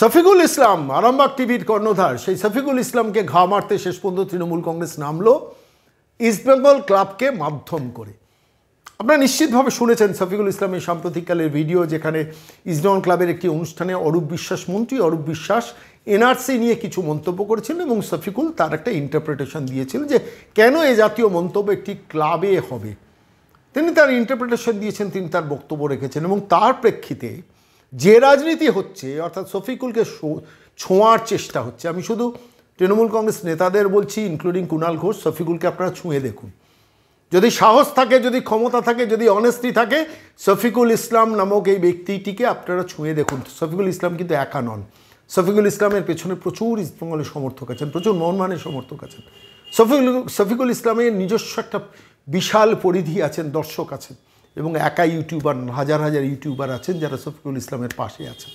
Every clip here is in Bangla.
শফিকুল ইসলাম আরামবাগ টিভির কর্ণধার সেই শফিকুল ইসলামকে ঘা মারতে শেষ পর্যন্ত তৃণমূল কংগ্রেস নামলো ইস্টবেঙ্গল ক্লাবকে মাধ্যম করে আপনারা নিশ্চিতভাবে শুনেছেন শফিকুল ইসলামের সাম্প্রতিককালের ভিডিও যেখানে ইস্টবেঙ্গল ক্লাবের একটি অনুষ্ঠানে অরূপ বিশ্বাস মন্ত্রী অরূপ বিশ্বাস এনআরসি নিয়ে কিছু মন্তব্য করেছিলেন এবং শফিকুল তার একটা ইন্টারপ্রিটেশন দিয়েছিল যে কেন এ জাতীয় মন্তব্য একটি ক্লাবে হবে তিনি তার ইন্টারপ্রিটেশন দিয়েছেন তিনি তার বক্তব্য রেখেছেন এবং তার প্রেক্ষিতে যে রাজনীতি হচ্ছে অর্থাৎ শফিকুলকে ছোঁয়ার চেষ্টা হচ্ছে আমি শুধু তৃণমূল কংগ্রেস নেতাদের বলছি ইনক্লুডিং কুণাল ঘোষ শফিকুলকে আপনারা ছুঁয়ে দেখুন যদি সাহস থাকে যদি ক্ষমতা থাকে যদি অনেস্টি থাকে শফিকুল ইসলাম নামক এই ব্যক্তিটিকে আপনারা ছুঁয়ে দেখুন শফিকুল ইসলাম কিন্তু একা নন শফিকুল ইসলামের পেছনে প্রচুর ইস্টবেঙ্গলের সমর্থক আছেন প্রচুর মোহনমানের সমর্থক আছেন শফিকুল শফিকুল ইসলামের নিজস্ব একটা বিশাল পরিধি আছেন দর্শক আছেন এবং একা ইউটিউবার হাজার হাজার ইউটিউবার আছেন যারা সফিকুল ইসলামের পাশে আছেন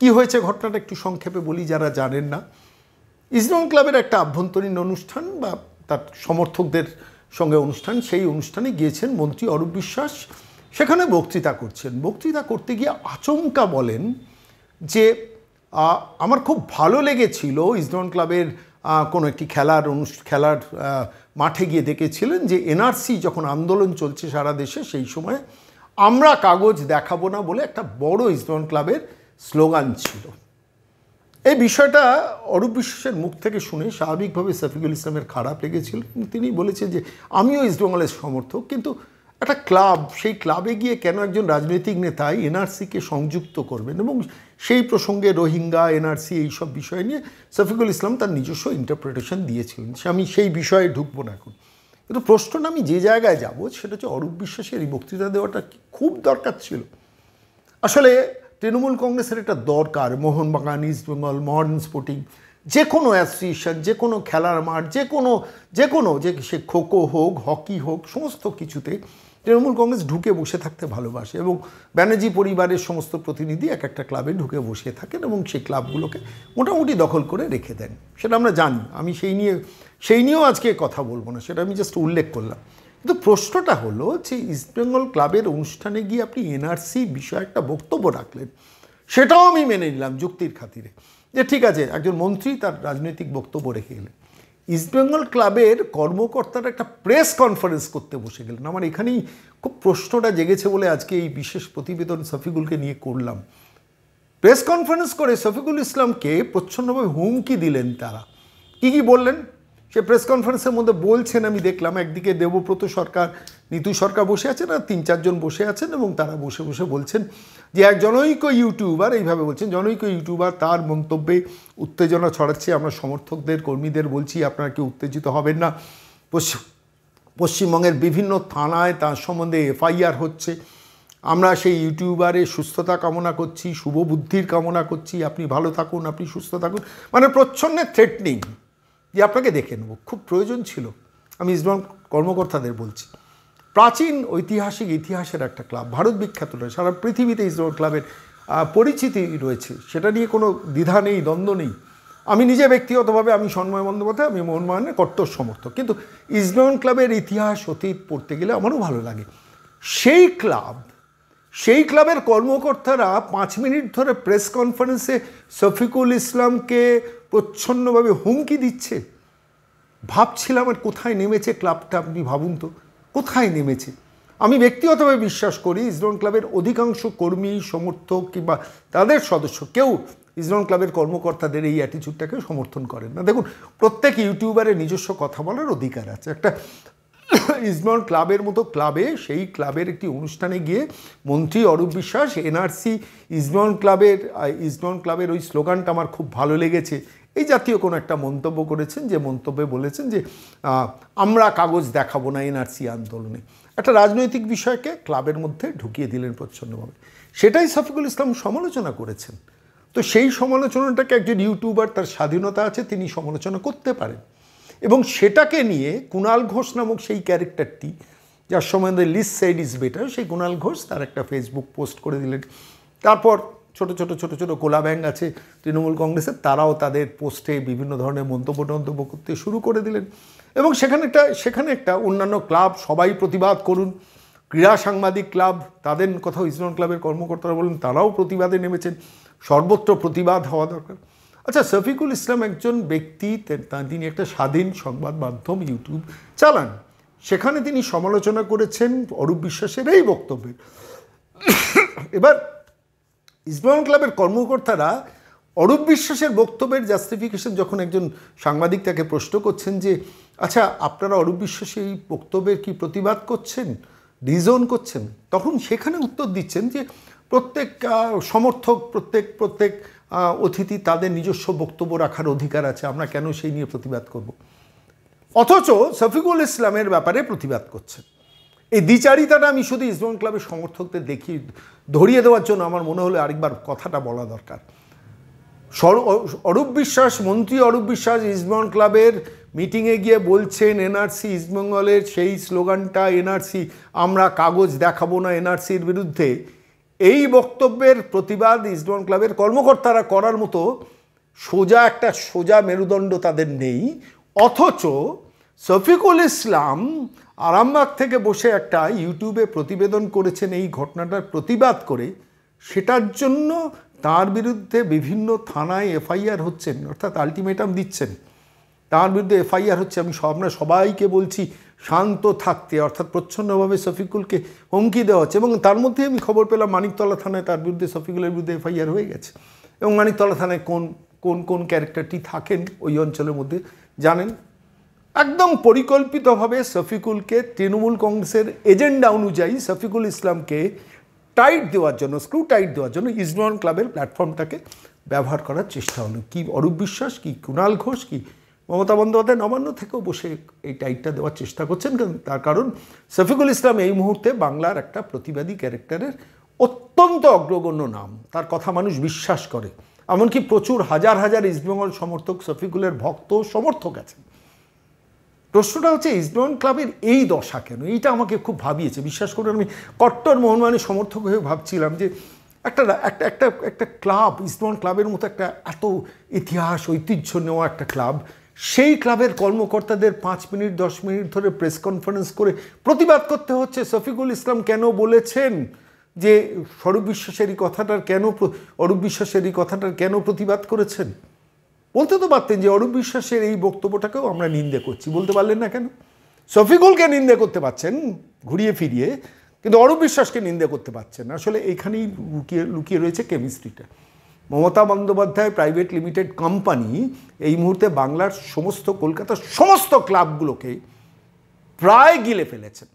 কি হয়েছে ঘটনাটা একটু সংক্ষেপে বলি যারা জানেন না ইসলাম ক্লাবের একটা আভ্যন্তরীণ অনুষ্ঠান বা তার সমর্থকদের সঙ্গে অনুষ্ঠান সেই অনুষ্ঠানে গিয়েছেন মন্ত্রী অরূপ বিশ্বাস সেখানে বক্তৃতা করছেন বক্তৃতা করতে গিয়ে আচমকা বলেন যে আমার খুব ভালো লেগেছিল ইসলাম ক্লাবের কোনো একটি খেলার অনুষ্ঠান খেলার মাঠে গিয়ে দেখেছিলেন যে এনআরসি যখন আন্দোলন চলছে সারা দেশে সেই সময় আমরা কাগজ দেখাবো না বলে একটা বড় ইসলাম ক্লাবের স্লোগান ছিল এই বিষয়টা অরূপ বিশ্বাসের মুখ থেকে শুনে স্বাভাবিকভাবে সফিকুল ইসলামের খারাপ লেগেছিল তিনি বলেছেন যে আমিও ইস্টবেঙ্গলের সমর্থক কিন্তু একটা ক্লাব সেই ক্লাবে গিয়ে কেন একজন রাজনৈতিক নেতা এনআরসিকে সংযুক্ত করবেন এবং সেই প্রসঙ্গে রোহিঙ্গা এনআরসি এইসব বিষয় নিয়ে শফিকুল ইসলাম তার নিজস্ব ইন্টারপ্রিটেশন দিয়েছিলেন সে আমি সেই বিষয়ে ঢুকবো না এখন কিন্তু প্রশ্নটা আমি যে জায়গায় যাব সেটা হচ্ছে অরূপ বিশ্বাসের এই বক্তৃতা দেওয়াটা খুব দরকার ছিল আসলে তৃণমূল কংগ্রেসের একটা দরকার Mohun Bagan East Bengal modern sporting যে কোনো অ্যাসোসিয়েশন যে কোনো খেলার মাঠ যে কোনো যে কোনো যে সে খোখো হোক হকি হোক সমস্ত কিছুতে তৃণমূল কংগ্রেস ঢুকে বসে থাকতে ভালোবাসে এবং ব্যানার্জি পরিবারের সমস্ত প্রতিনিধি এক একটা ক্লাবে ঢুকে বসে থাকেন এবং সেই ক্লাবগুলোকে মোটামুটি দখল করে রেখে দেন সেটা আমরা জানি আমি সেই নিয়ে সেই নিয়েও আজকে কথা বলবো না সেটা আমি জাস্ট উল্লেখ করলাম কিন্তু প্রশ্নটা হলো যে ইস্টবেঙ্গল ক্লাবের অনুষ্ঠানে গিয়ে আপনি এনআরসি বিষয়ে একটা বক্তব্য রাখলেন সেটাও আমি মেনে নিলাম যুক্তির খাতিরে যে ঠিক আছে একজন মন্ত্রী তার রাজনৈতিক বক্তব্য রেখে গেলেন ইস্টবেঙ্গল ক্লাবের কর্মকর্তারা একটা প্রেস কনফারেন্স করতে বসে গেলেন আমার এখানেই খুব প্রশ্নটা জেগেছে বলে আজকে এই বিশেষ প্রতিবেদন সফিকুলকে নিয়ে করলাম প্রেস কনফারেন্স করে শফিকুল ইসলামকে প্রচ্ছন্নভাবে হুমকি দিলেন তারা কী কী বললেন সে প্রেস কনফারেন্সের মধ্যে বলছেন আমি দেখলাম একদিকে দেবব্রত সরকার নিতু সরকার বসে আছেন আর তিন চারজন বসে আছেন এবং তারা বসে বসে বলছেন যে এক জনৈক ইউটিউবার এইভাবে বলছেন জনৈক ইউটিউবার তার মন্তব্যে উত্তেজনা ছড়াচ্ছে আমরা সমর্থকদের কর্মীদের বলছি আপনারা কেউ উত্তেজিত হবেন না পশ্চিমবঙ্গের বিভিন্ন থানায় তার সম্বন্ধে এফআইআর হচ্ছে আমরা সেই ইউটিউবারে সুস্থতা কামনা করছি শুভ বুদ্ধির কামনা করছি আপনি ভালো থাকুন আপনি সুস্থ থাকুন মানে প্রচ্ছন্নের থ্রেটনিং যে আপনাকে দেখে নেব খুব প্রয়োজন ছিল আমি ইসলাম কর্মকর্তাদের বলছি প্রাচীন ঐতিহাসিক ইতিহাসের একটা ক্লাব ভারত বিখ্যাত নয় সারা পৃথিবীতে ইসরো ক্লাবের পরিচিতি রয়েছে সেটা নিয়ে কোনো দ্বিধা নেই দ্বন্দ্ব নেই আমি নিজে ব্যক্তিগতভাবে আমি সন্ময় বন্দ্যোপাধ্যায় আমি মোহনবাগানের কট্টর সমর্থক কিন্তু ইসরোন ক্লাবের ইতিহাস অতীত পড়তে গেলে আমারও ভালো লাগে সেই ক্লাব সেই ক্লাবের কর্মকর্তারা পাঁচ মিনিট ধরে প্রেস কনফারেন্সে শফিকুল ইসলামকে প্রচ্ছন্নভাবে হুমকি দিচ্ছে ভাবছিলাম আর কোথায় নেমেছে ক্লাবটা আপনি ভাবুন তো কোথায় নেমেছে আমি ব্যক্তিগতভাবে বিশ্বাস করি ইসলাম ক্লাবের অধিকাংশ কর্মী সমর্থক কিংবা তাদের সদস্য কেউ ইসলাম ক্লাবের কর্মকর্তাদের এই অ্যাটিচিউডটাকে সমর্থন করেন না দেখুন প্রত্যেক ইউটিউবারের নিজস্ব কথা বলার অধিকার আছে একটা ইসলাম ক্লাবের মতো ক্লাবে সেই ক্লাবের একটি অনুষ্ঠানে গিয়ে মন্ত্রী অরূপ বিশ্বাস এনআরসি ইসলাম ক্লাবের ইসলাম ক্লাবের ওই স্লোগানটা আমার খুব ভালো লেগেছে এই জাতীয় কোনো একটা মন্তব্য করেছেন যে মন্তব্যে বলেছেন যে আমরা কাগজ দেখাবো না এনআরসি আন্দোলনে একটা রাজনৈতিক বিষয়কে ক্লাবের মধ্যে ঢুকিয়ে দিলেন প্রচ্ছন্নভাবে সেটাই সাফিকুল ইসলাম সমালোচনা করেছেন তো সেই সমালোচনাটাকে একজন ইউটিউবার তার স্বাধীনতা আছে তিনি সমালোচনা করতে পারেন এবং সেটাকে নিয়ে কুণাল ঘোষ নামক সেই ক্যারেক্টারটি যার সম্বন্ধে লিস্ট সাইড ইজ বেটার সেই কুণাল ঘোষ তার একটা ফেসবুক পোস্ট করে দিলেন তারপর ছোট ছোট ছোট ছোট কোলা ব্যাঙ্ক আছে তৃণমূল কংগ্রেসের তারাও তাদের পোস্টে বিভিন্ন ধরনের মন্তব্য টন্তব্য করতে শুরু করে দিলেন এবং সেখানে একটা সেখানে একটা অন্যান্য ক্লাব সবাই প্রতিবাদ করুন ক্রীড়া সাংবাদিক ক্লাব তাদের কথা ইসলাম ক্লাবের কর্মকর্তারা বলেন তারাও প্রতিবাদে নেমেছেন সর্বত্র প্রতিবাদ হওয়া দরকার আচ্ছা শফিকুল ইসলাম একজন ব্যক্তি তিনি একটা স্বাধীন সংবাদ মাধ্যম ইউটিউব চালান সেখানে তিনি সমালোচনা করেছেন অরূপ বিশ্বাসের এই বক্তব্যের এবার ইসলাম ক্লাবের কর্মকর্তারা অরূপ বিশ্বাসের বক্তব্যের জাস্টিফিকেশন যখন একজন সাংবাদিক তাকে প্রশ্ন করছেন যে আচ্ছা আপনারা অরূপ বিশ্বাস এই বক্তব্যের কি প্রতিবাদ করছেন ডিজন করছেন তখন সেখানে উত্তর দিচ্ছেন যে প্রত্যেক সমর্থক প্রত্যেক প্রত্যেক অতিথি তাদের নিজস্ব বক্তব্য রাখার অধিকার আছে আমরা কেন সেই নিয়ে প্রতিবাদ করব অথচ সফিকুল ইসলামের ব্যাপারে প্রতিবাদ করছেন এই দ্বিচারিতাটা আমি শুধু ইস্টবেঙ্গল ক্লাবের সমর্থকদের দেখি ধরিয়ে দেওয়ার জন্য আমার মনে হলো আরেকবার কথাটা বলা দরকার অরূপ বিশ্বাস মন্ত্রী অরূপ বিশ্বাস ইস্টবেঙ্গল ক্লাবের মিটিংয়ে গিয়ে বলছেন এনআরসি ইস্টবেঙ্গলের সেই স্লোগানটা এনআরসি আমরা কাগজ দেখাবো না এনআরসির বিরুদ্ধে এই বক্তব্যের প্রতিবাদ ইস্টবেঙ্গল ক্লাবের কর্মকর্তারা করার মতো সোজা একটা সোজা মেরুদণ্ড তাদের নেই অথচ শফিকুল ইসলাম আরামবাগ থেকে বসে একটা ইউটিউবে প্রতিবেদন করেছেন এই ঘটনাটার প্রতিবাদ করে সেটার জন্য তার বিরুদ্ধে বিভিন্ন থানায় এফআইআর হচ্ছেন অর্থাৎ আলটিমেটাম দিচ্ছেন তার বিরুদ্ধে এফআইআর হচ্ছে আমি আমরা সবাইকে বলছি শান্ত থাকতে অর্থাৎ প্রচ্ছন্নভাবে শফিকুলকে হুমকি দেওয়া হচ্ছে এবং তার মধ্যে আমি খবর পেলাম মানিকতলা থানায় তার বিরুদ্ধে শফিকুলের বিরুদ্ধে এফআইআর হয়ে গেছে এবং মানিকতলা থানায় কোন কোন কোন ক্যারেক্টারটি থাকেন ওই অঞ্চলের মধ্যে জানেন একদম পরিকল্পিতভাবে শফিকুলকে তৃণমূল কংগ্রেসের এজেন্ডা অনুযায়ী শফিকুল ইসলামকে টাইট দেওয়ার জন্য স্ক্রু টাইট দেওয়ার জন্য ইস্টবর্ন ক্লাবের প্ল্যাটফর্মটাকে ব্যবহার করার চেষ্টা হলো কি অরূপ বিশ্বাস কি কুণাল ঘোষ কি মমতা বন্দ্যোপাধ্যায় নবান্ন থেকেও বসে এই টাইটটা দেওয়ার চেষ্টা করছেন তার কারণ শফিকুল ইসলাম এই মুহূর্তে বাংলার একটা প্রতিবাদী ক্যারেক্টারের অত্যন্ত অগ্রগণ্য নাম তার কথা মানুষ বিশ্বাস করে এমনকি প্রচুর হাজার হাজার ইস্টবেঙ্গল সমর্থক শফিকুলের ভক্ত সমর্থক আছেন প্রশ্নটা হচ্ছে ইসলাম ক্লাবের এই দশা কেন এইটা আমাকে খুব ভাবিয়েছে বিশ্বাস করে আমি কট্টর মোহনমানের সমর্থক হয়ে ভাবছিলাম যে একটা একটা একটা একটা ক্লাব ইসলাম ক্লাবের মতো একটা এত ইতিহাস ঐতিহ্য নেওয়া একটা ক্লাব সেই ক্লাবের কর্মকর্তাদের পাঁচ মিনিট দশ মিনিট ধরে প্রেস কনফারেন্স করে প্রতিবাদ করতে হচ্ছে শফিকুল ইসলাম কেন বলেছেন যে স্বরূপ বিশ্বাসের এই কথাটার কেন অরূপ বিশ্বাসের এই কথাটার কেন প্রতিবাদ করেছেন বলতে তো পারতেন যে অরূপ বিশ্বাসের এই বক্তব্যটাকেও আমরা নিন্দে করছি বলতে পারলেন না কেন শফিকুলকে নিন্দে করতে পারছেন ঘুরিয়ে ফিরিয়ে কিন্তু অরূপ বিশ্বাসকে নিন্দে করতে পারছেন আসলে এখানেই লুকিয়ে লুকিয়ে রয়েছে কেমিস্ট্রিটা Mamata Bandyopadhyay private limited company এই মুহূর্তে বাংলার সমস্ত কলকাতার সমস্ত ক্লাবগুলোকে প্রায় গিলে ফেলেছেন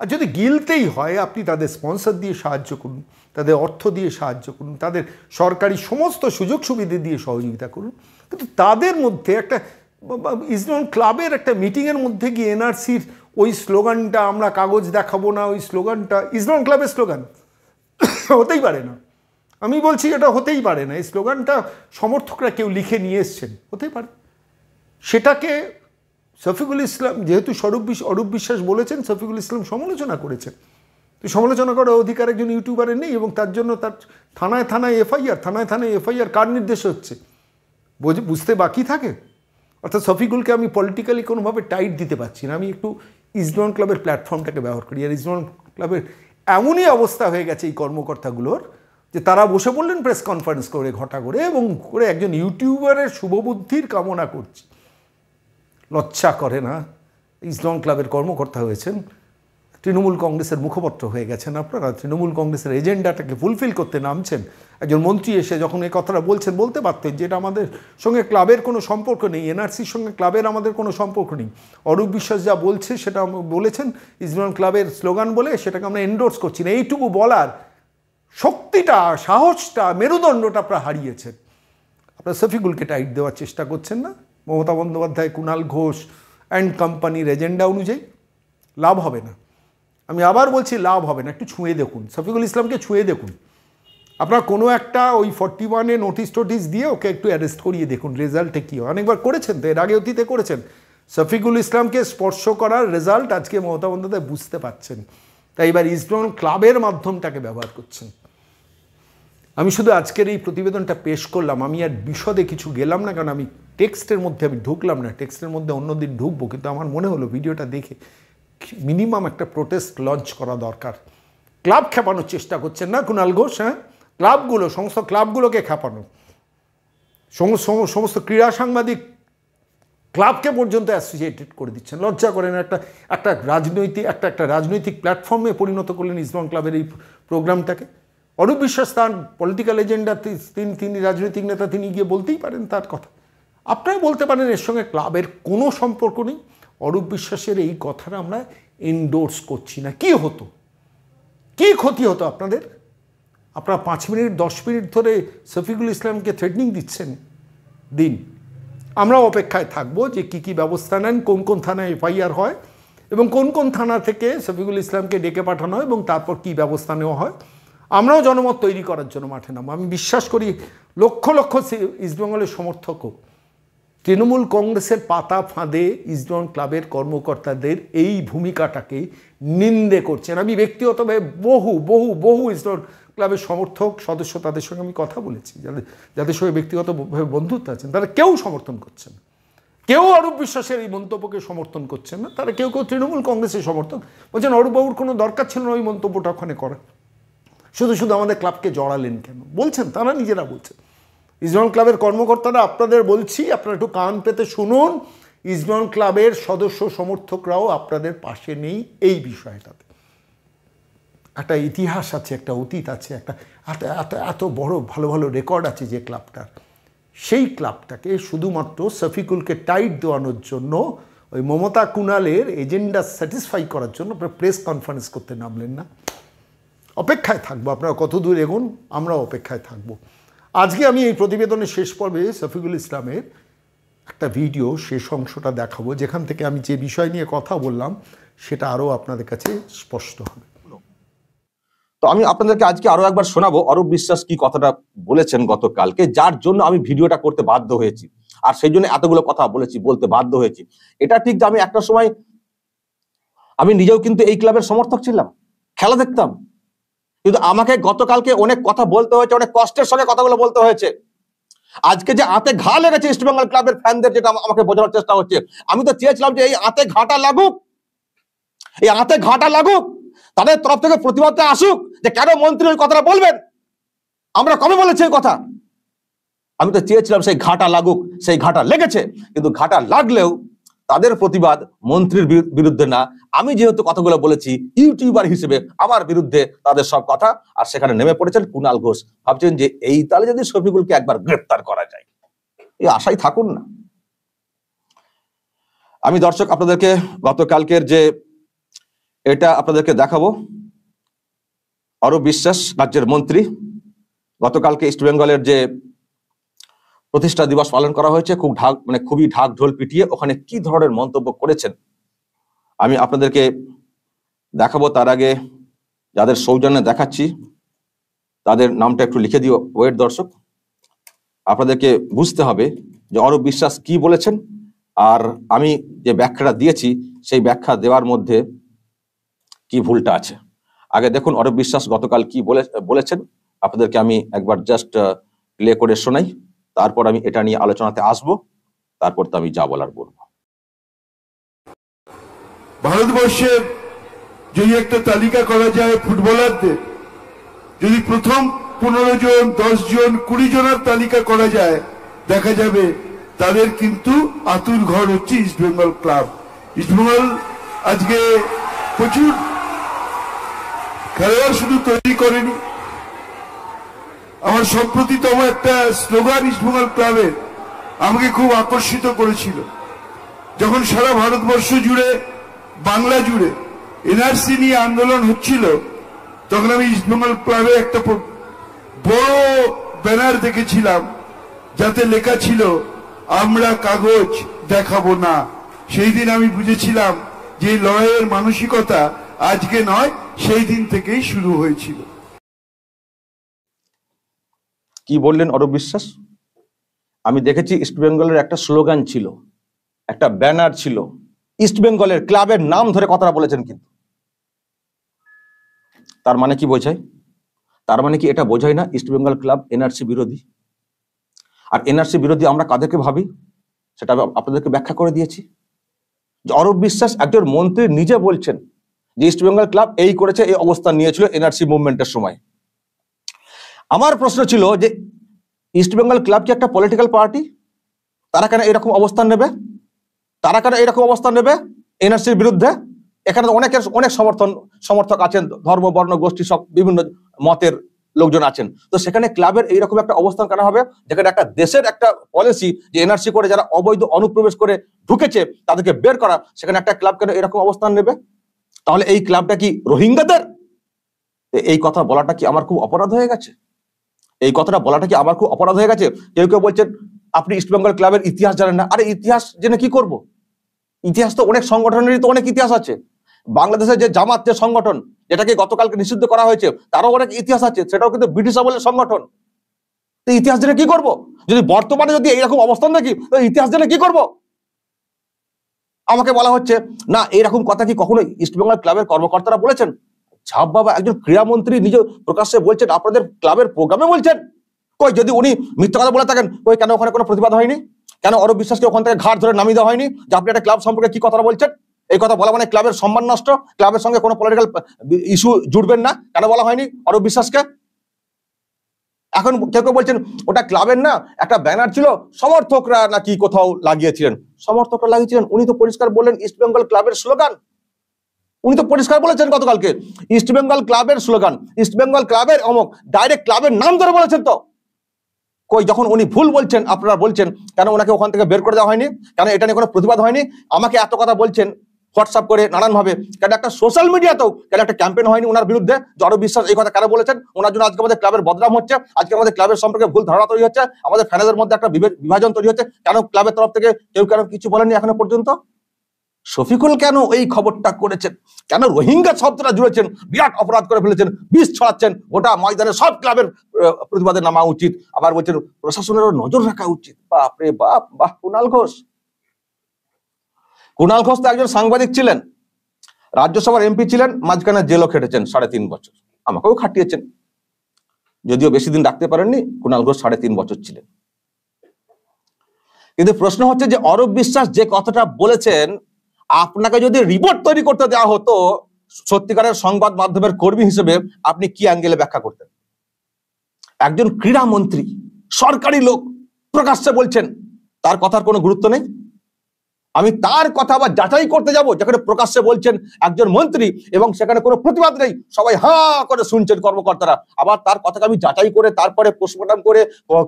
আর যদি গিলতেই হয় আপনি তাদের স্পন্সর দিয়ে সাহায্য করুন তাদের অর্থ দিয়ে সাহায্য করুন তাদের সরকারি সমস্ত সুযোগ সুবিধে দিয়ে সহযোগিতা করুন কিন্তু তাদের মধ্যে একটা ইসলাম ক্লাবের একটা মিটিংয়ের মধ্যে গিয়ে এনআরসির ওই স্লোগানটা আমরা কাগজ দেখাবো না ওই স্লোগানটা ইসলাম ক্লাবের স্লোগান হতেই পারে না আমি বলছি এটা হতেই পারে না এই স্লোগানটা সমর্থকরা কেউ লিখে নিয়ে এসছেন হতেই পারে সেটাকে শফিকুল ইসলাম যেহেতু স্বরূপ অরূপ বিশ্বাস বলেছেন শফিকুল ইসলাম সমালোচনা করেছেন তো সমালোচনা করার অধিকার একজন ইউটিউবারের নেই এবং তার জন্য তার থানায় থানায় এফআইআর থানায় থানায় এফআইআর কার নির্দেশ হচ্ছে বুঝতে বাকি থাকে অর্থাৎ শফিকুলকে আমি পলিটিক্যালি কোনোভাবে টাইট দিতে পারছি না আমি একটু ইসলাম ক্লাবের প্ল্যাটফর্মটাকে ব্যবহার করি আর ইসলাম ক্লাবের এমনই অবস্থা হয়ে গেছে এই কর্মকর্তাগুলোর যে তারা বসে পড়লেন প্রেস কনফারেন্স করে ঘটা করে এবং করে একজন ইউটিউবারের শুভবুদ্ধির কামনা করছি লজ্জা করে না ইসলাম ক্লাবের কর্মকর্তা হয়েছেন তৃণমূল কংগ্রেসের মুখপত্র হয়ে গেছেন আপনারা তৃণমূল কংগ্রেসের এজেন্ডাটাকে ফুলফিল করতে নামছেন একজন মন্ত্রী এসে যখন এই কথাটা বলছেন বলতে পারতেন যে এটা আমাদের সঙ্গে ক্লাবের কোনো সম্পর্ক নেই এনআরসির সঙ্গে ক্লাবের আমাদের কোনো সম্পর্ক নেই অরূপ বিশ্বাস যা বলছে সেটা বলেছেন ইসলাম ক্লাবের স্লোগান বলে সেটাকে আমরা এন্ডোর্স করছি না এইটুকু বলার শক্তিটা সাহসটা মেরুদণ্ডটা আপনারা হারিয়েছেন আপনারা শফিকুলকে টাইট দেওয়ার চেষ্টা করছেন না মমতা বন্দ্যোপাধ্যায় কুণাল ঘোষ অ্যান্ড কোম্পানির এজেন্ডা অনুযায়ী লাভ হবে না আমি আবার বলছি লাভ হবে না একটু ছুঁয়ে দেখুন শফিকুল ইসলামকে ছুঁয়ে দেখুন আপনার কোনো একটা ওই ফর্টি ওয়ানে নোটিস টোটিস দিয়ে ওকে একটু অ্যারেস্ট করিয়ে দেখুন রেজাল্টে কী হয় অনেকবার করেছেন তো এর আগে অতীতে করেছেন শফিকুল ইসলামকে স্পর্শ করার রেজাল্ট আজকে মমতা বন্দ্যোপাধ্যায় বুঝতে পাচ্ছেন তাই এবার ইস্টবেঙ্গল ক্লাবের মাধ্যমটাকে ব্যবহার করছেন আমি শুধু আজকের এই প্রতিবেদনটা পেশ করলাম আমি আর বিশদে কিছু গেলাম না কারণ আমি টেক্সটের মধ্যে আমি ঢুকলাম না টেক্সটের মধ্যে অন্যদিন ঢুকবো কিন্তু আমার মনে হলো ভিডিওটা দেখে মিনিমাম একটা প্রোটেস্ট লঞ্চ করা দরকার ক্লাব খেপানোর চেষ্টা করছেন না কুণাল ঘোষ হ্যাঁ ক্লাবগুলো সমস্ত ক্লাবগুলোকে খেপানো সমস্ত ক্রীড়া সাংবাদিক ক্লাবকে পর্যন্ত অ্যাসোসিয়েটেড করে দিচ্ছেন লজ্জা করেন একটা একটা রাজনৈতিক একটা একটা রাজনৈতিক প্ল্যাটফর্মে পরিণত করলেন ইসলাম ক্লাবের এই প্রোগ্রামটাকে অরূপ বিশ্বাস তার পলিটিক্যাল এজেন্ডা তিনি তিনি রাজনৈতিক নেতা তিনি গিয়ে বলতেই পারেন তার কথা আপনারা বলতে পারেন এর সঙ্গে ক্লাবের কোনো সম্পর্ক নেই অরূপ বিশ্বাসের এই কথাটা আমরা এন্ডোর্স করছি না কি হতো কি ক্ষতি হতো আপনাদের আপনারা পাঁচ মিনিট দশ মিনিট ধরে শফিকুল ইসলামকে থ্রেটনিং দিচ্ছেন দিন আমরা অপেক্ষায় থাকবো যে কি কি ব্যবস্থা নেন কোন কোন থানায় এফআইআর হয় এবং কোন কোন থানা থেকে শফিকুল ইসলামকে ডেকে পাঠানো হয় এবং তারপর কি ব্যবস্থা নেওয়া হয় আমরাও জনমত তৈরি করার জন্য মাঠে নামবো আমি বিশ্বাস করি লক্ষ লক্ষ ইস্টবেঙ্গলের সমর্থকও তৃণমূল কংগ্রেসের পাতা ফাঁদে ইস্টবেঙ্গল ক্লাবের কর্মকর্তাদের এই ভূমিকাটাকে নিন্দে করছেন আমি ব্যক্তিগতভাবে বহু বহু বহু ইস্টবেঙ্গল ক্লাবের সমর্থক সদস্য তাদের সঙ্গে আমি কথা বলেছি যাদের যাদের সঙ্গে ব্যক্তিগতভাবে বন্ধুত্ব আছেন তারা কেউ সমর্থন করছেন কেউ অরূপ বিশ্বাসের এই মন্তব্যকে সমর্থন করছেন না তারা কেউ কেউ তৃণমূল কংগ্রেসের সমর্থক বলছেন অরূপবাবুর কোনো দরকার ছিল না ওই মন্তব্যটা ওখানে করা শুধু শুধু আমাদের ক্লাবকে জড়ালেন কেন বলছেন তারা নিজেরা বলছেন ইসলাম ক্লাবের কর্মকর্তারা আপনাদের বলছি আপনারা একটু কান পেতে শুনুন ইসলাম ক্লাবের সদস্য সমর্থকরাও আপনাদের পাশে নেই এই বিষয়টাতে একটা ইতিহাস আছে একটা অতীত আছে একটা এত এত এত বড় ভালো ভালো রেকর্ড আছে যে ক্লাবটার সেই ক্লাবটাকে শুধুমাত্র সফিকুলকে টাইট দেওয়ানোর জন্য ওই মমতা কুনালের এজেন্ডা স্যাটিসফাই করার জন্য প্রেস কনফারেন্স করতে নামলেন না অপেক্ষায় থাকবো আপনারা কত দূর এগোন আমরা অপেক্ষায় থাকবো আজকে আমি এই প্রতিবেদনের শেষ পর্বে সফিকুল ইসলামের একটা ভিডিও শেষ অংশটা দেখাবো যেখান থেকে আমি যে বিষয় নিয়ে কথা বললাম সেটা আরও আপনাদের কাছে স্পষ্ট হবে তো আমি আপনাদেরকে আজকে আরো একবার শোনাবো অরূপ বিশ্বাস কি কথাটা বলেছেন গতকালকে যার জন্য আমি ভিডিওটা করতে বাধ্য হয়েছি আর সেই জন্য এতগুলো কথা বলেছি বলতে বাধ্য হয়েছি এটা ঠিক যে আমি একটা সময় আমি নিজেও কিন্তু এই ক্লাবের সমর্থক ছিলাম খেলা দেখতাম কিন্তু আমাকে গতকালকে অনেক কথা বলতে হয়েছে অনেক কষ্টের সঙ্গে কথাগুলো বলতে হয়েছে আজকে যে আতে ঘা লেগেছে ইস্টবেঙ্গল ক্লাবের ফ্যানদের যেটা আমাকে বোঝানোর চেষ্টা হচ্ছে আমি তো চেয়েছিলাম যে এই আতে ঘাটা লাগুক এই আতে ঘাটা লাগুক তাদের তরফ থেকে প্রতিবাদটা আসুক যে কেন মন্ত্রী ওই কথাটা বলবেন আমরা কবে বলেছি এই কথা আমি তো চেয়েছিলাম সেই ঘাটা লাগুক সেই ঘাটা লেগেছে কিন্তু ঘাটা লাগলেও তাদের প্রতিবাদ মন্ত্রীর বিরুদ্ধে না আমি যেহেতু কথাগুলো বলেছি ইউটিউবার হিসেবে আমার বিরুদ্ধে তাদের সব কথা আর সেখানে নেমে পড়েছেন কুনাল ঘোষ ভাবছেন যে এই তালে যদি শফিকুলকে একবার গ্রেপ্তার করা যায় এই আশাই থাকুন না আমি দর্শক আপনাদেরকে গতকালকের যে এটা আপনাদেরকে দেখাবো অরূপ বিশ্বাস রাজ্যের মন্ত্রী গতকালকে ইস্টবেঙ্গলের যে প্রতিষ্ঠা দিবস পালন করা হয়েছে খুব ঢাক মানে খুবই ঢাক ঢোল পিটিয়ে ওখানে কি ধরনের মন্তব্য করেছেন আমি আপনাদেরকে দেখাবো তার আগে যাদের সৌজন্যে দেখাচ্ছি তাদের নামটা একটু লিখে দিও ওয়েট দর্শক আপনাদেরকে বুঝতে হবে যে অরূপ বিশ্বাস কি বলেছেন আর আমি যে ব্যাখ্যাটা দিয়েছি সেই ব্যাখ্যা দেওয়ার মধ্যে কি ভুলটা আছে আগে দেখুন অরূপ বিশ্বাস গতকাল কি বলে বলেছেন আপনাদেরকে আমি একবার জাস্ট প্লে করে শোনাই তারপর আমি এটা নিয়ে আলোচনাতে আসব তারপর তো আমি যা বলার বলবো ভারতবর্ষের যদি একটা তালিকা করা যায় ফুটবলারদের যদি প্রথম পনেরো জন দশ জন কুড়ি জনের তালিকা করা যায় দেখা যাবে তাদের কিন্তু আতুর ঘর হচ্ছে ইস্টবেঙ্গল ক্লাব ইস্টবেঙ্গল আজকে প্রচুর খেলোয়াড় শুধু তৈরি করেনি আমার সম্প্রতিতম একটা স্লোগান ইস্টবেঙ্গল ক্লাবের আমাকে খুব আকর্ষিত করেছিল যখন সারা ভারতবর্ষ জুড়ে বাংলা জুড়ে এনআরসি নিয়ে আন্দোলন হচ্ছিল তখন আমি ইস্টবেঙ্গল ক্লাবে একটা বড় ব্যানার দেখেছিলাম যাতে লেখা ছিল আমরা কাগজ দেখাবো না সেই দিন আমি বুঝেছিলাম যে লড়াইয়ের মানসিকতা আজকে নয় সেই দিন থেকেই শুরু হয়েছিল কি বললেন অরূপ বিশ্বাস আমি দেখেছি ইস্টবেঙ্গলের একটা স্লোগান ছিল একটা ব্যানার ছিল ইস্টবেঙ্গলের ক্লাবের নাম ধরে কথাটা বলেছেন কিন্তু তার মানে কি বোঝায় তার মানে কি এটা বোঝায় না ইস্টবেঙ্গল ক্লাব এনআরসি বিরোধী আর এনআরসি বিরোধী আমরা কাদেরকে ভাবি সেটা আপনাদেরকে ব্যাখ্যা করে দিয়েছি যে অরূপ বিশ্বাস একজন মন্ত্রী নিজে বলছেন যে ইস্টবেঙ্গল ক্লাব এই করেছে এই অবস্থান নিয়েছিল এনআরসি মুভমেন্টের সময় আমার প্রশ্ন ছিল যে ইস্টবেঙ্গল ক্লাব কি একটা পলিটিক্যাল পার্টি তারা কেন এরকম অবস্থান নেবে তারা কেন এরকম অবস্থান নেবে এনআরসির বিরুদ্ধে এখানে অনেকের অনেক সমর্থন সমর্থক আছেন ধর্ম বর্ণ গোষ্ঠী সব বিভিন্ন মতের লোকজন আছেন তো সেখানে ক্লাবের এইরকম একটা অবস্থান কেন হবে যেখানে একটা দেশের একটা পলিসি যে এনআরসি করে যারা অবৈধ অনুপ্রবেশ করে ঢুকেছে তাদেরকে বের করা সেখানে একটা ক্লাব কেন এরকম অবস্থান নেবে তাহলে এই ক্লাবটা কি রোহিঙ্গাদের এই কথা বলাটা কি আমার খুব অপরাধ হয়ে গেছে এই কথাটা বলাটা কি আমার খুব অপরাধ হয়ে গেছে কেউ কেউ বলছেন আপনি ইস্টবেঙ্গল ক্লাবের ইতিহাস জানেন না আরে ইতিহাস জেনে কি করব। ইতিহাস তো অনেক সংগঠনেরই তো অনেক ইতিহাস আছে বাংলাদেশের যে জামাত যে সংগঠন যেটাকে গতকালকে নিষিদ্ধ করা হয়েছে তারও অনেক ইতিহাস আছে সেটাও কিন্তু ব্রিটিশ আমলের সংগঠন তো ইতিহাস জেনে কি করব। যদি বর্তমানে যদি এইরকম অবস্থান থাকি তো ইতিহাস জেনে কি করব। আমাকে বলা হচ্ছে না এরকম কথা কি কখনো ইস্টবেঙ্গল ক্লাবের কর্মকর্তারা বলেছেন ছাপ বাবা একজন ক্রীড়ামন্ত্রী নিজে প্রকাশ্যে বলছেন আপনাদের ক্লাবের প্রোগ্রামে বলছেন কই যদি উনি মিথ্যা কথা বলে থাকেন কই কেন ওখানে কোনো প্রতিবাদ হয়নি কেন অরব বিশ্বাসকে ওখান থেকে ঘাট ধরে নামিয়ে দেওয়া হয়নি যে আপনি একটা ক্লাব সম্পর্কে কি কথা বলছেন এই কথা বলা মানে ক্লাবের সম্মান নষ্ট ক্লাবের সঙ্গে কোনো পলিটিক্যাল ইস্যু জুড়বেন না কেন বলা হয়নি অরব বিশ্বাসকে এখন কেউ কেউ বলছেন ওটা ক্লাবের না একটা ব্যানার ছিল সমর্থকরা নাকি কোথাও লাগিয়েছিলেন সমর্থকরা লাগিয়েছিলেন উনি তো পরিষ্কার বললেন ইস্টবেঙ্গল ক্লাবের স্লোগান উনি তো পরিষ্কার বলেছেন গতকালকে ইস্টবেঙ্গল ক্লাবের স্লোগান ইস্টবেঙ্গল ক্লাবের অমক ডাইরেক্ট ক্লাবের নাম ধরে বলেছেন তো কই যখন উনি ভুল বলছেন আপনারা বলছেন কেন ওনাকে ওখান থেকে বের করে দেওয়া হয়নি কেন এটা নিয়ে কোনো প্রতিবাদ হয়নি আমাকে এত কথা বলছেন হোয়াটসঅ্যাপ করে নানানভাবে কেন একটা সোশ্যাল মিডিয়াতেও কেন একটা ক্যাম্পেন হয়নি ওনার বিরুদ্ধে জড় বিশ্বাস এই কথা কারা বলেছেন ওনার জন্য আজকে আমাদের ক্লাবের বদনাম হচ্ছে আজকে আমাদের ক্লাবের সম্পর্কে ভুল ধারণা তৈরি হচ্ছে আমাদের ফ্যানেদের মধ্যে একটা বিভাজন তৈরি হচ্ছে কেন ক্লাবের তরফ থেকে কেউ কেন কিছু বলেনি এখনো পর্যন্ত শফিকুল কেন এই খবরটা করেছেন কেন রোহিঙ্গা শব্দটা জুড়েছেন বিরাট অপরাধ করে ফেলেছেন বিষ ছড়াচ্ছেন গোটা ময়দানে সব ক্লাবের প্রতিবাদে নামা উচিত আবার বলছেন প্রশাসনেরও নজর রাখা উচিত বাপরে বাপ বাহ কুণাল ঘোষ কুণাল ঘোষ তো একজন সাংবাদিক ছিলেন রাজ্যসভার এমপি ছিলেন মাঝখানে জেলও খেটেছেন সাড়ে তিন বছর আমাকেও খাটিয়েছেন যদিও বেশি দিন ডাকতে পারেননি কুণাল ঘোষ সাড়ে তিন বছর ছিলেন কিন্তু প্রশ্ন হচ্ছে যে অরব বিশ্বাস যে কথাটা বলেছেন আপনাকে যদি রিপোর্ট তৈরি করতে দেওয়া হতো সত্যিকারের সংবাদ মাধ্যমের কর্মী হিসেবে আপনি কি অ্যাঙ্গেলে ব্যাখ্যা করতেন একজন ক্রীড়া মন্ত্রী সরকারি লোক প্রকাশ্যে বলছেন তার কথার কোনো গুরুত্ব নেই আমি তার কথা আবার যাচাই করতে যাব যেখানে প্রকাশ্যে বলছেন একজন মন্ত্রী এবং সেখানে কোনো প্রতিবাদ নেই সবাই হা করে শুনছেন কর্মকর্তারা আবার তার কথাকে আমি যাচাই করে তারপরে পোস্টমর্টম করে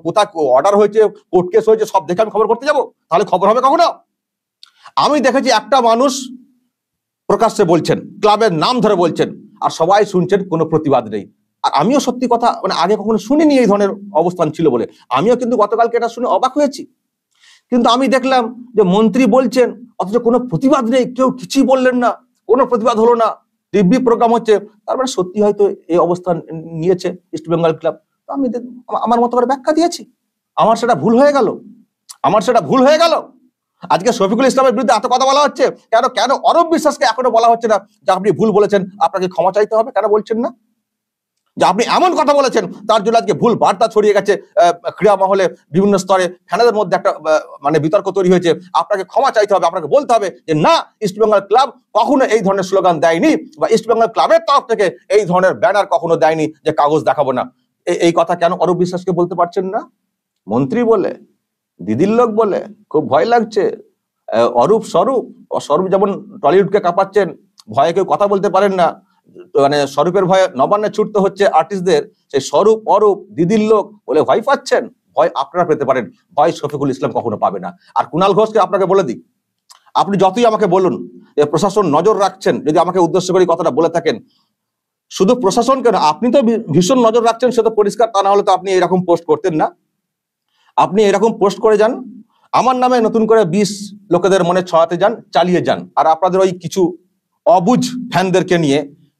কোথায় অর্ডার হয়েছে কোর্ট কেস হয়েছে সব দেখে আমি খবর করতে যাব তাহলে খবর হবে কখনো আমি দেখেছি একটা মানুষ প্রকাশ্যে বলছেন ক্লাবের নাম ধরে বলছেন আর সবাই শুনছেন কোনো প্রতিবাদ নেই আর আমিও সত্যি কথা মানে আগে কখনো শুনিনি এই ধরনের অবস্থান ছিল বলে আমিও কিন্তু গতকালকে এটা শুনে অবাক হয়েছি কিন্তু আমি দেখলাম যে মন্ত্রী বলছেন অথচ কোনো প্রতিবাদ নেই কেউ কিছুই বললেন না কোনো প্রতিবাদ হলো না টিভি প্রোগ্রাম হচ্ছে তার মানে সত্যি হয়তো এই অবস্থান নিয়েছে ইস্ট বেঙ্গল ক্লাব তো আমি আমার মতো করে ব্যাখ্যা দিয়েছি আমার সেটা ভুল হয়ে গেল আমার সেটা ভুল হয়ে গেল আজকে শফিকুল ইসলামের বিরুদ্ধে এত কথা বলা হচ্ছে কেন কেন অরব বিশ্বাসকে এখনো বলা হচ্ছে না যে আপনি ভুল বলেছেন আপনাকে ক্ষমা চাইতে হবে কেন বলছেন না যে আপনি এমন কথা বলেছেন তার জন্য আজকে ভুল বার্তা ছড়িয়ে গেছে ক্রীড়া মহলে বিভিন্ন স্তরে ফ্যানাদের মধ্যে একটা মানে বিতর্ক তৈরি হয়েছে আপনাকে ক্ষমা চাইতে হবে আপনাকে বলতে হবে যে না ইস্টবেঙ্গল ক্লাব কখনো এই ধরনের স্লোগান দেয়নি বা ইস্টবেঙ্গল ক্লাবের তরফ থেকে এই ধরনের ব্যানার কখনো দেয়নি যে কাগজ দেখাবো না এই কথা কেন অরূপ বিশ্বাসকে বলতে পারছেন না মন্ত্রী বলে দিদির লোক বলে খুব ভয় লাগছে অরূপ স্বরূপ স্বরূপ যেমন টলিউডকে কাঁপাচ্ছেন ভয়ে কেউ কথা বলতে পারেন না মানে স্বরূপের ভয়ে নবান্নে ছুটতে হচ্ছে আর্টিস্টদের সেই স্বরূপ অরূপ দিদির লোক বলে ভয় পাচ্ছেন ভয় আপনারা পেতে পারেন ভয় শফিকুল ইসলাম কখনো পাবে না আর কুনাল ঘোষকে আপনাকে বলে দিই আপনি যতই আমাকে বলুন যে প্রশাসন নজর রাখছেন যদি আমাকে উদ্দেশ্য করে কথাটা বলে থাকেন শুধু প্রশাসন কেন আপনি তো ভীষণ নজর রাখছেন তো পরিষ্কার তা না হলে তো আপনি এরকম পোস্ট করতেন না আপনি এরকম পোস্ট করে যান আমার নামে নতুন করে বিষ লোকেদের মনে ছড়াতে যান চালিয়ে যান আর আপনাদের ওই কিছু অবুজ ফ্যানদেরকে নিয়ে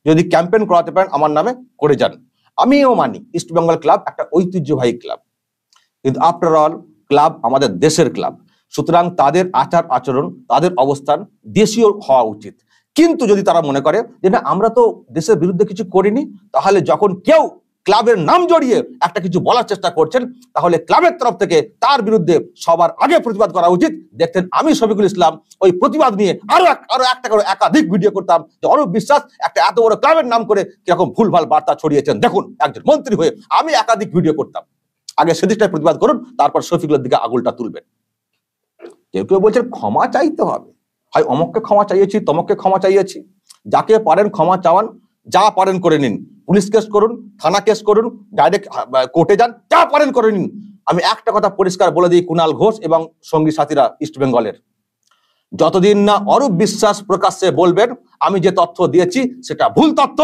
যদি ক্যাম্পেন করাতে পারেন আমার নামে করে যান আমিও মানি ইস্ট বেঙ্গল ক্লাব একটা ঐতিহ্যবাহী ক্লাব কিন্তু আফটার অল ক্লাব আমাদের দেশের ক্লাব সুতরাং তাদের আচার আচরণ তাদের অবস্থান দেশীয় হওয়া উচিত কিন্তু যদি তারা মনে করে যে না আমরা তো দেশের বিরুদ্ধে কিছু করিনি তাহলে যখন কেউ ক্লাবের নাম জড়িয়ে একটা কিছু বলার চেষ্টা করছেন তাহলে ক্লাবের তরফ থেকে তার বিরুদ্ধে সবার আগে প্রতিবাদ করা উচিত দেখতেন আমি শফিকুল ইসলাম ওই প্রতিবাদ নিয়ে আরো আরো একটা করে একাধিক ভিডিও করতাম যে অরূপ বিশ্বাস একটা এত বড় ক্লাবের নাম করে কিরকম ভুলভাল বার্তা ছড়িয়েছেন দেখুন একজন মন্ত্রী হয়ে আমি একাধিক ভিডিও করতাম আগে সেদিকটায় প্রতিবাদ করুন তারপর শফিকুলের দিকে আগুলটা তুলবেন কেউ কেউ বলছেন ক্ষমা চাইতে হবে হয় অমককে ক্ষমা চাইয়েছি তমককে ক্ষমা চাইয়েছি যাকে পারেন ক্ষমা চাওয়ান যা পারেন করে নিন পুলিশ কেস করুন থানা কেস করুন ডাইরেক্ট কোর্টে যান যা পারেন করে নিন আমি একটা কথা পরিষ্কার বলে দিই কুনাল ঘোষ এবং সঙ্গী সাথীরা ইস্টবেঙ্গলের যতদিন না অরূপ বিশ্বাস প্রকাশ্যে বলবেন আমি যে তথ্য দিয়েছি সেটা ভুল তথ্য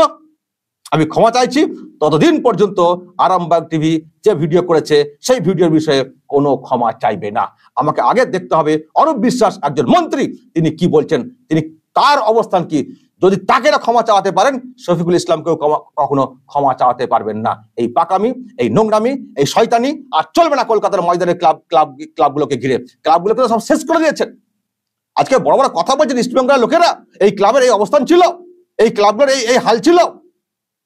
আমি ক্ষমা চাইছি ততদিন পর্যন্ত আরামবাগ টিভি যে ভিডিও করেছে সেই ভিডিওর বিষয়ে কোনো ক্ষমা চাইবে না আমাকে আগে দেখতে হবে অরূপ বিশ্বাস একজন মন্ত্রী তিনি কি বলছেন তিনি তার অবস্থান কি যদি তাকে না ক্ষমা চাওয়াতে পারেন শফিকুল ইসলামকেও কখনো ক্ষমা চাওয়াতে পারবেন না এই পাকামি এই নোংরামি এই শয়তানি আর চলবে না কলকাতার ময়দানের ক্লাব ক্লাব ক্লাবগুলোকে ঘিরে ক্লাবগুলোকে সব শেষ করে দিয়েছেন আজকে বড় বড় কথা বলছেন ইস্টবেঙ্গলের লোকেরা এই ক্লাবের এই অবস্থান ছিল এই ক্লাবগুলোর এই এই হাল ছিল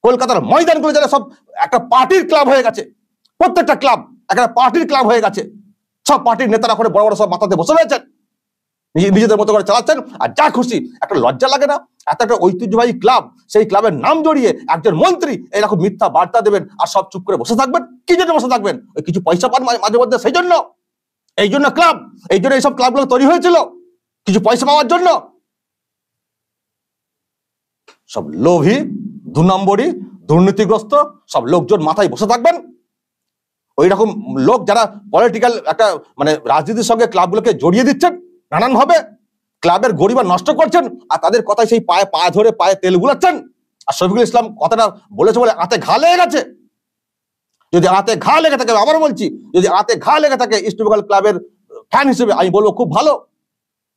কলকাতার ময়দানগুলো যারা সব একটা পার্টির ক্লাব হয়ে গেছে প্রত্যেকটা ক্লাব একটা পার্টির ক্লাব হয়ে গেছে সব পার্টির নেতারা করে বড় বড় সব মাথাতে বসে রয়েছেন নিজেদের মতো করে চালাচ্ছেন আর যা খুশি একটা লজ্জা লাগে না এত একটা ঐতিহ্যবাহী ক্লাব সেই ক্লাবের নাম জড়িয়ে একজন মন্ত্রী এরকম মিথ্যা বার্তা দেবেন আর সব চুপ করে বসে থাকবেন কি জন্য বসে থাকবেন ওই কিছু পয়সা পান মাঝে মধ্যে সেই জন্য এই জন্য ক্লাব এই জন্য এইসব ক্লাবগুলো তৈরি হয়েছিল কিছু পয়সা পাওয়ার জন্য সব লোভী দু নম্বরই দুর্নীতিগ্রস্ত সব লোকজন মাথায় বসে থাকবেন ওই রকম লোক যারা পলিটিক্যাল একটা মানে রাজনীতির সঙ্গে ক্লাবগুলোকে জড়িয়ে দিচ্ছেন নানানভাবে ক্লাবের গরিবা নষ্ট করছেন আর তাদের কথায় সেই পায়ে পা ধরে পায়ে তেল গুলাচ্ছেন আর শফিকুল ইসলাম কথাটা বলেছে বলে আতে ঘা লেগে গেছে যদি আতে ঘা লেগে থাকে আবার বলছি যদি আতে ঘা লেগে থাকে ইস্ট বেঙ্গল ক্লাবের ফ্যান হিসেবে আমি বলবো খুব ভালো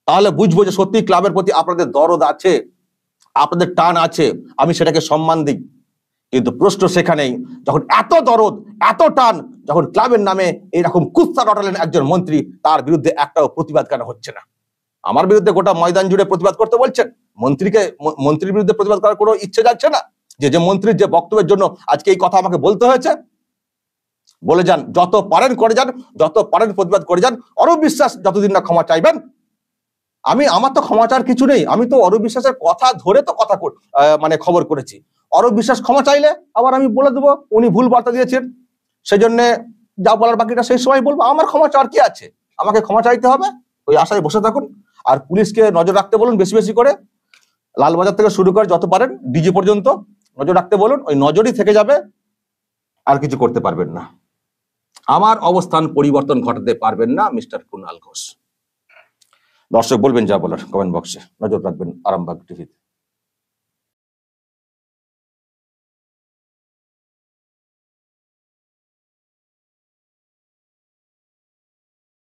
তাহলে বুঝবো যে সত্যি ক্লাবের প্রতি আপনাদের দরদ আছে আপনাদের টান আছে আমি সেটাকে সম্মান দিই কিন্তু প্রশ্ন সেখানেই যখন এত দরদ এত টান যখন ক্লাবের নামে এরকম কুস্তা রটালেন একজন মন্ত্রী তার বিরুদ্ধে একটাও প্রতিবাদ কেন হচ্ছে না আমার বিরুদ্ধে গোটা ময়দান জুড়ে প্রতিবাদ করতে বলছেন মন্ত্রীকে মন্ত্রীর বিরুদ্ধে প্রতিবাদ করার কোনো ইচ্ছে যাচ্ছে না যে যে মন্ত্রীর যে বক্তব্যের জন্য আজকে এই কথা আমাকে বলতে হয়েছে বলে যান যত পারেন করে যান যত পারেন প্রতিবাদ করে যান অরব বিশ্বাস যতদিন না ক্ষমা চাইবেন আমি আমার তো ক্ষমা চার কিছু নেই আমি তো অরব বিশ্বাসের কথা ধরে তো কথা মানে খবর করেছি অরব বিশ্বাস ক্ষমা চাইলে আবার আমি বলে দেবো উনি ভুল বার্তা দিয়েছেন সেই জন্যে যা বলার বাকিটা সেই সময় বলবো আমার ক্ষমা চার কি আছে আমাকে ক্ষমা চাইতে হবে ওই আশায় বসে থাকুন আর পুলিশকে নজর রাখতে বলুন বেশি বেশি করে লালবাজার থেকে শুরু করে যত পারেন ডিজি পর্যন্ত নজর রাখতে বলুন ওই নজরই থেকে যাবে আর কিছু করতে পারবেন না আমার অবস্থান পরিবর্তন ঘটাতে পারবেন না মিস্টার কুনাল ঘোষ দর্শক বলবেন যা বলার কমেন্ট বক্সে নজর রাখবেন আরামবাগ টিভিতে